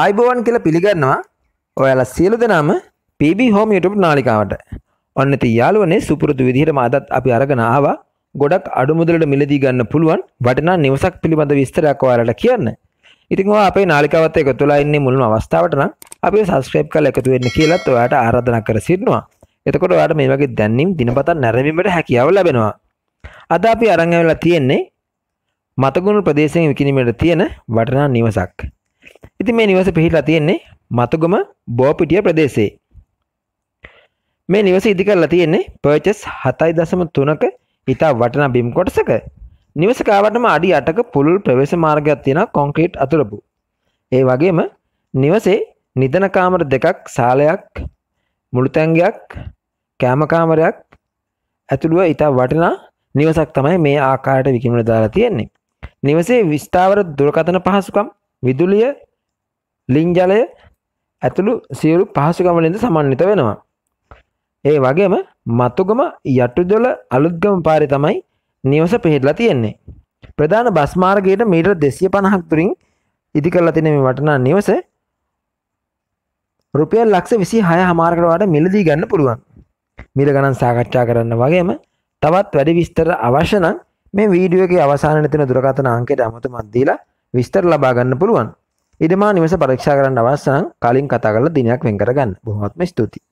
ආයිබෝවන් කියල පිළිගන්නවා ඔයාල සියලු දෙනාම පිබ හෝම YouTube නාලිකාවට ඔන්න ති යාලුවනේ සුපුරදු විදිහට මාදත් අපි අරගෙන ආවා ගොඩක් අඩුමුදලට මිලදී ගන්න පුළුවන් වටනා නිවසක් පිළිබඳ විස්තරයක් ඔයාලට කියන්න ඉතින් ඔයා අපේ නාලිකාවත් එකතුලා ඉන්නේ මුල්ම අවස්ථාවට නම් අපි සබස්ක්‍රයිබ් කරලා එකතු වෙන්න කියලාත් ඔයාට ආරාධනා කර සිටිනවා එතකොට ඔයාට මේ වගේ දැන්වීම් දිනපතා නැරඹීමට හැකියාව ලැබෙනවා අද අපි අරන් ඇවිල්ලා තියෙන්නේ මතගුණ ප්‍රදේශයෙන් විකිණීමට තියෙන වටනා නිවසක් ඉතින් මේ නිවස පිහිටලා තියෙන්නේ මතුගම බෝපිටිය ප්‍රදේශයේ. මේ නිවස ඉදි කරලා තියෙන්නේ පර්චස් 7.3ක ඉතා වටන බිම් කොටසක. නිවස කාවටම අඩි 8ක පුළුල් ප්‍රවේශ මාර්ගයක් තියෙන කොන්ක්‍රීට් අතුරපු. ඒ වගේම නිවසේ නිදන කාමර දෙකක්, ශාලයක්, මුළුතැංගයක්, කැම කාමරයක් ඇතුළුව ඉතා වටන නිවසක් තමයි මේ ආකාරයට විකිණුණ දාලා තියෙන්නේ. නිවසේ විස්තාවර දුරකථන පහසුකම්, විදුලිය, ලිංජලය ඇතුළු සියලු පහසුගමලින්ද සමන්විත වෙනවා. ඒ වගේම මතුගම යටුදොල අලුත්ගම පාරි තමයි නිවස පිහිටලා තියෙන්නේ. ප්‍රධාන බස්මාර්ගයට මීටර් දෙසිය පණහක් තුරින් ඉදි කරලා තින මේ වටනා නිවස රුපියල් ලක්ෂ විසි හය හමාරකරවාට මිලදී ගන්න පුළුවන්. මිල ගණන් සාකච්ඡා කරන්න වගේම තවත් වැඩි විස්තර අවශ්‍යනම් මේ වීඩියෝගේ අවසානය තින දුරකථන අංකයට අමතු මන්දීලා විස්තර ලබා ගන්න පුළුවන්. ඉඩමා නිවස පරීක්ෂා කරන්න අවස්සනම් කලින් කතා කරලා දිනයක් වෙන් කරගන්න බොහොමත්ම ස්තුතියි